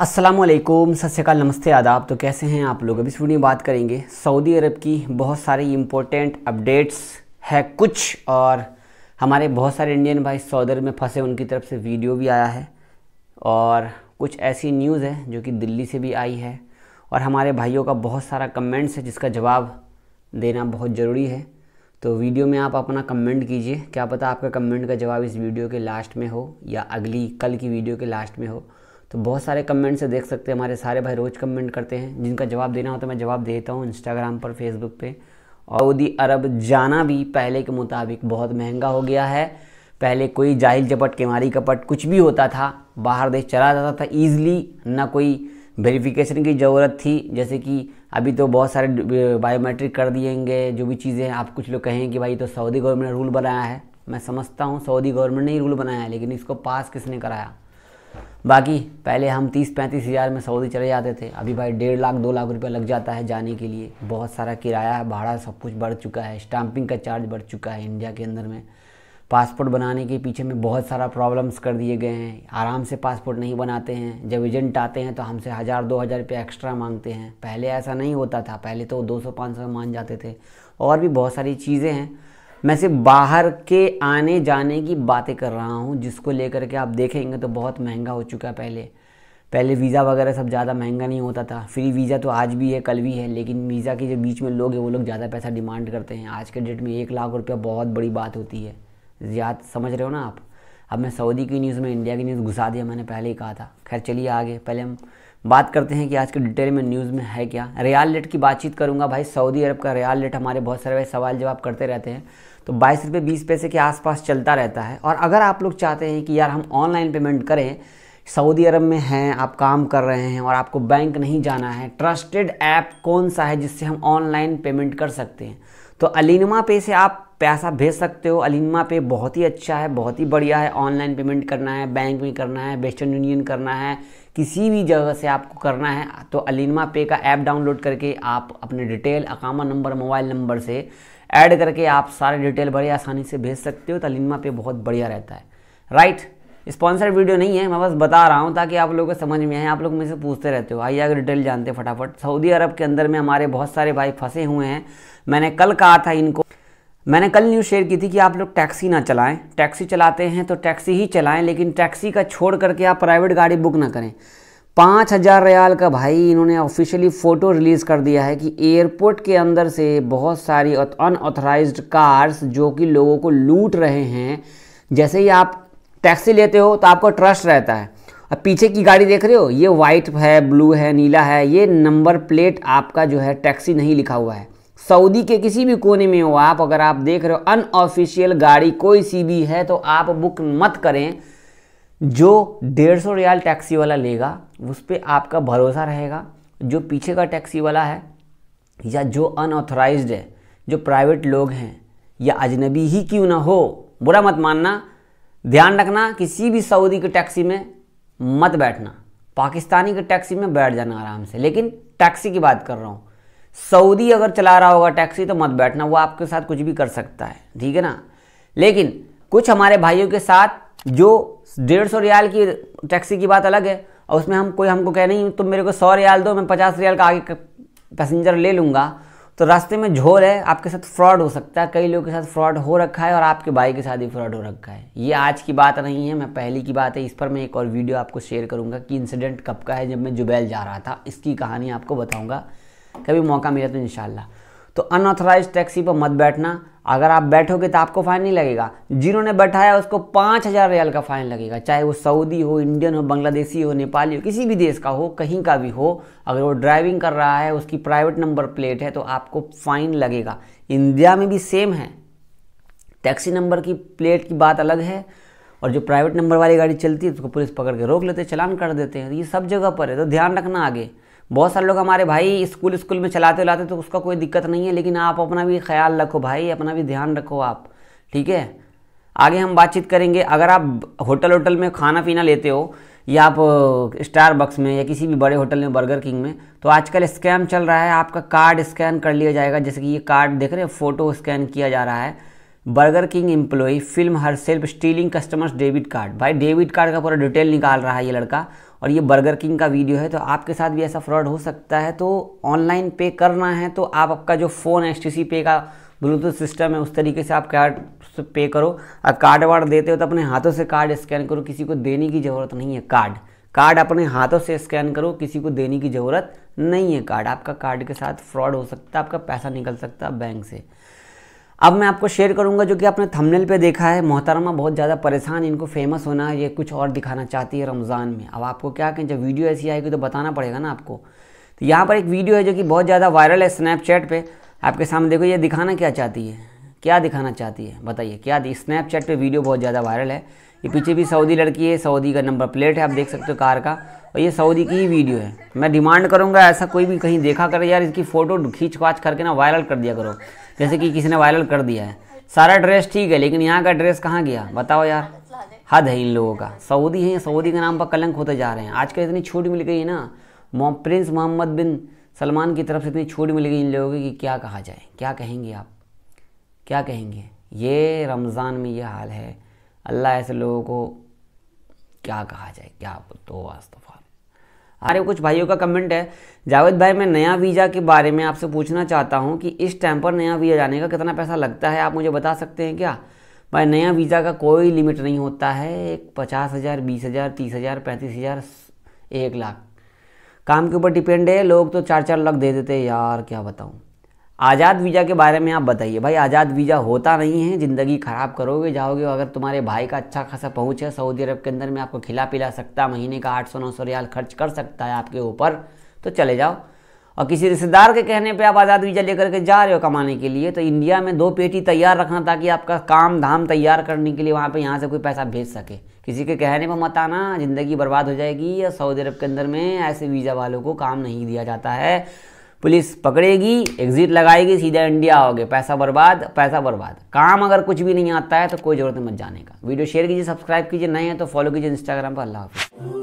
असलम सत्यकाल नमस्ते आदाब तो कैसे हैं आप लोग अभी इस वीडियो में बात करेंगे सऊदी अरब की बहुत सारी इम्पोर्टेंट अपडेट्स है कुछ और हमारे बहुत सारे इंडियन भाई सऊदी अरब में फंसे उनकी तरफ से वीडियो भी आया है और कुछ ऐसी न्यूज़ है जो कि दिल्ली से भी आई है और हमारे भाइयों का बहुत सारा कमेंट्स है जिसका जवाब देना बहुत ज़रूरी है तो वीडियो में आप अपना कमेंट कीजिए क्या पता आपका कमेंट का जवाब इस वीडियो के लास्ट में हो या अगली कल की वीडियो के लास्ट में हो तो बहुत सारे कमेंट्स से देख सकते हैं हमारे सारे भाई रोज़ कमेंट करते हैं जिनका जवाब देना हो तो मैं जवाब देता हूँ इंस्टाग्राम पर फेसबुक पे सऊदी अरब जाना भी पहले के मुताबिक बहुत महंगा हो गया है पहले कोई जाहिल चपट केमारी कपट कुछ भी होता था बाहर देश चला जाता था ईज़िली ना कोई वेरिफिकेशन की ज़रूरत थी जैसे कि अभी तो बहुत सारे बायोमेट्रिक कर दिएंगे जो भी चीज़ें आप कुछ लोग कहें कि भाई तो सऊदी गवर्नमेंट ने रूल बनाया है मैं समझता हूँ सऊदी गवर्नमेंट ने ही रूल बनाया है लेकिन इसको पास किसने कराया बाकी पहले हम तीस पैंतीस हज़ार में सऊदी चले जाते थे अभी भाई डेढ़ लाख दो लाख रुपया लग जाता है जाने के लिए बहुत सारा किराया भाड़ा सब कुछ बढ़ चुका है स्टाम्पिंग का चार्ज बढ़ चुका है इंडिया के अंदर में पासपोर्ट बनाने के पीछे में बहुत सारा प्रॉब्लम्स कर दिए गए हैं आराम से पासपोर्ट नहीं बनाते हैं जब एजेंट आते हैं तो हमसे हज़ार दो हज़ार रुपये एक्स्ट्रा मांगते हैं पहले ऐसा नहीं होता था पहले तो दो सौ पाँच सौ मान जाते थे और भी बहुत सारी चीज़ें हैं मैं सिर्फ बाहर के आने जाने की बातें कर रहा हूँ जिसको लेकर के आप देखेंगे तो बहुत महंगा हो चुका है पहले पहले वीज़ा वगैरह सब ज़्यादा महंगा नहीं होता था फ्री वीज़ा तो आज भी है कल भी है लेकिन वीज़ा के जो बीच में लोग हैं वो लोग ज़्यादा पैसा डिमांड करते हैं आज के डेट में एक लाख रुपया बहुत बड़ी बात होती है याद समझ रहे हो ना आप अब मैं सऊदी की न्यूज़ में इंडिया की न्यूज़ घुसा दिया मैंने पहले ही कहा था खैर चलिए आगे पहले हम बात करते हैं कि आज के डिटेल में न्यूज़ में है क्या रियाल रेट की बातचीत करूँगा भाई सऊदी अरब का रियाल रेट हमारे बहुत सारे सवाल जवाब करते रहते हैं तो बाईस रुपये बीस पैसे के आसपास चलता रहता है और अगर आप लोग चाहते हैं कि यार हम ऑनलाइन पेमेंट करें सऊदी अरब में हैं आप काम कर रहे हैं और आपको बैंक नहीं जाना है ट्रस्टेड ऐप कौन सा है जिससे हम ऑनलाइन पेमेंट कर सकते हैं तो अलिनमा पे से आप पैसा भेज सकते हो अलिनमा पे बहुत ही अच्छा है बहुत ही बढ़िया है ऑनलाइन पेमेंट करना है बैंक में करना है वेस्टर्न यूनियन करना है किसी भी जगह से आपको करना है तो अलिनमा पे का ऐप डाउनलोड करके आप अपने डिटेल अकामा नंबर मोबाइल नंबर से ऐड करके आप सारे डिटेल बड़े आसानी से भेज सकते हो तलिनमा पे बहुत बढ़िया रहता है राइट स्पॉन्सर वीडियो नहीं है मैं बस बता रहा हूँ ताकि आप लोगों को समझ में आए आप लोग मुझसे पूछते रहते हो आइए अगर डिटेल जानते फटाफट सऊदी अरब के अंदर में हमारे बहुत सारे भाई फंसे हुए हैं मैंने कल कहा था इनको मैंने कल न्यूज़ शेयर की थी कि आप लोग टैक्सी ना चलाएं टैक्सी चलाते हैं तो टैक्सी ही चलाएं लेकिन टैक्सी का छोड़ करके आप प्राइवेट गाड़ी बुक ना करें पाँच हज़ार रयाल का भाई इन्होंने ऑफिशियली फ़ोटो रिलीज़ कर दिया है कि एयरपोर्ट के अंदर से बहुत सारी अनऑथराइज कार्स जो कि लोगों को लूट रहे हैं जैसे ही आप टैक्सी लेते हो तो आपको ट्रस्ट रहता है अब पीछे की गाड़ी देख रहे हो ये वाइट है ब्लू है नीला है ये नंबर प्लेट आपका जो है टैक्सी नहीं लिखा हुआ है सऊदी के किसी भी कोने में हो आप अगर आप देख रहे हो अनऑफिशियल गाड़ी कोई सी भी है तो आप बुक मत करें जो डेढ़ सौ रियाल टैक्सी वाला लेगा उस पर आपका भरोसा रहेगा जो पीछे का टैक्सी वाला है या जो अनऑथराइज है जो प्राइवेट लोग हैं या अजनबी ही क्यों ना हो बुरा मत मानना ध्यान रखना किसी भी सऊदी की टैक्सी में मत बैठना पाकिस्तानी की टैक्सी में बैठ जाना आराम से लेकिन टैक्सी की बात कर रहा हूँ सऊदी अगर चला रहा होगा टैक्सी तो मत बैठना वो आपके साथ कुछ भी कर सकता है ठीक है ना लेकिन कुछ हमारे भाइयों के साथ जो डेढ़ सौ रियाल की टैक्सी की बात अलग है और उसमें हम कोई हमको कह नहीं तुम मेरे को सौ रियाल दो मैं पचास रियाल का आगे पैसेंजर ले लूँगा तो रास्ते में झोल है आपके साथ फ्रॉड हो सकता है कई लोगों के साथ फ्रॉड हो रखा है और आपके भाई के साथ ही फ्रॉड हो रखा है ये आज की बात नहीं है मैं पहली की बात है इस पर मैं एक और वीडियो आपको शेयर करूँगा कि इंसिडेंट कब का है जब मैं जुबैल जा रहा था इसकी कहानी आपको बताऊँगा कभी मौका मिला तो इंशाल्लाह तो अनऑथराइज टैक्सी पर मत बैठना अगर आप बैठोगे तो आपको फाइन नहीं लगेगा जिन्होंने बैठाया उसको पाँच हज़ार रियाल का फाइन लगेगा चाहे वो सऊदी हो इंडियन हो बांग्लादेशी हो नेपाली हो किसी भी देश का हो कहीं का भी हो अगर वो ड्राइविंग कर रहा है उसकी प्राइवेट नंबर प्लेट है तो आपको फाइन लगेगा इंडिया में भी सेम है टैक्सी नंबर की प्लेट की बात अलग है और जो प्राइवेट नंबर वाली गाड़ी चलती है उसको पुलिस पकड़ के रोक लेते चलान कर देते हैं तो ये सब जगह पर है तो ध्यान रखना आगे बहुत सारे लोग हमारे भाई स्कूल स्कूल में चलाते उलाते तो उसका कोई दिक्कत नहीं है लेकिन आप अपना भी ख्याल रखो भाई अपना भी ध्यान रखो आप ठीक है आगे हम बातचीत करेंगे अगर आप होटल होटल में खाना पीना लेते हो या आप स्टार बक्स में या किसी भी बड़े होटल में बर्गर किंग में तो आजकल स्कैम चल रहा है आपका कार्ड स्कैन कर लिया जाएगा जैसे कि ये कार्ड देख रहे हैं फ़ोटो स्कैन किया जा रहा है Burger King employee film herself stealing customers debit card भाई डेबिट कार्ड का पूरा डिटेल निकाल रहा है ये लड़का और ये बर्गर किंग का वीडियो है तो आपके साथ भी ऐसा फ्रॉड हो सकता है तो ऑनलाइन पे करना है तो आप आपका जो फ़ोन एच पे का ब्लूटूथ सिस्टम है उस तरीके से आप कार्ड से पे करो और कार्ड वार्ड देते हो तो अपने हाथों से कार्ड स्कैन करो किसी को देने की ज़रूरत नहीं है कार्ड कार्ड अपने हाथों से स्कैन करो किसी को देने की ज़रूरत नहीं है कार्ड आपका कार्ड के साथ फ्रॉड हो सकता है आपका पैसा निकल सकता है बैंक से अब मैं आपको शेयर करूंगा जो कि आपने थंबनेल पे देखा है मोहतरमा बहुत ज़्यादा परेशान इनको फेमस होना है ये कुछ और दिखाना चाहती है रमज़ान में अब आपको क्या कहें जब वीडियो ऐसी आएगी तो बताना पड़ेगा ना आपको तो यहाँ पर एक वीडियो है जो कि बहुत ज़्यादा वायरल है स्नैपचैट पर आपके सामने देखो ये दिखाना क्या चाहती है क्या दिखाना चाहती है बताइए क्या स्नैपचैट पर वीडियो बहुत ज़्यादा वायरल है ये पीछे भी सऊदी लड़की है सऊदी का नंबर प्लेट है आप देख सकते हो कार का और ये सऊदी की ही वीडियो है मैं डिमांड करूँगा ऐसा कोई भी कहीं देखा करे यार इसकी फ़ोटो खींच खाच करके ना वायरल कर दिया करो जैसे कि किसी ने वायरल कर दिया है सारा ड्रेस ठीक है लेकिन यहाँ का ड्रेस कहाँ गया बताओ यार हद है इन लोगों का सऊदी है सऊदी के नाम पर कलंक होते जा रहे हैं आजकल इतनी छूट मिल गई है ना प्रिंस मोहम्मद बिन सलमान की तरफ से इतनी छूट मिल गई इन लोगों की कि क्या कहा जाए क्या कहेंगे आप क्या कहेंगे ये रमज़ान में ये हाल है अल्लाह ऐसे लोगों को क्या कहा जाए क्या तो वास्तव अरे कुछ भाइयों का कमेंट है जावेद भाई मैं नया वीज़ा के बारे में आपसे पूछना चाहता हूँ कि इस टाइम पर नया वीज़ा जाने का कितना पैसा लगता है आप मुझे बता सकते हैं क्या भाई नया वीज़ा का कोई लिमिट नहीं होता है एक पचास हज़ार बीस हज़ार तीस हज़ार पैंतीस हज़ार एक लाख काम के ऊपर डिपेंड है लोग तो चार चार लाख दे देते हैं यार क्या बताऊँ आज़ाद वीज़ा के बारे में आप बताइए भाई आज़ाद वीज़ा होता नहीं है ज़िंदगी ख़राब करोगे जाओगे अगर तुम्हारे भाई का अच्छा खासा पहुँच है सऊदी अरब के अंदर में आपको खिला पिला सकता महीने का आठ सौ नौ सौ रियाल खर्च कर सकता है आपके ऊपर तो चले जाओ और किसी रिश्तेदार के कहने पे आप आज़ाद वीज़ा लेकर के जा रहे हो कमाने के लिए तो इंडिया में दो पेटी तैयार रखना ताकि आपका काम धाम तैयार करने के लिए वहाँ पे यहाँ से कोई पैसा भेज सके किसी के कहने पर मत आना ज़िंदगी बर्बाद हो जाएगी या सऊदी अरब के अंदर में ऐसे वीज़ा वालों को काम नहीं दिया जाता है पुलिस पकड़ेगी एग्जिट लगाएगी सीधा इंडिया आओगे पैसा बर्बाद पैसा बर्बाद काम अगर कुछ भी नहीं आता है तो कोई ज़रूरत मत जाने का वीडियो शेयर कीजिए सब्सक्राइब कीजिए नए हैं तो फॉलो कीजिए इंस्टाग्राम पर अल्लाह हाफिज़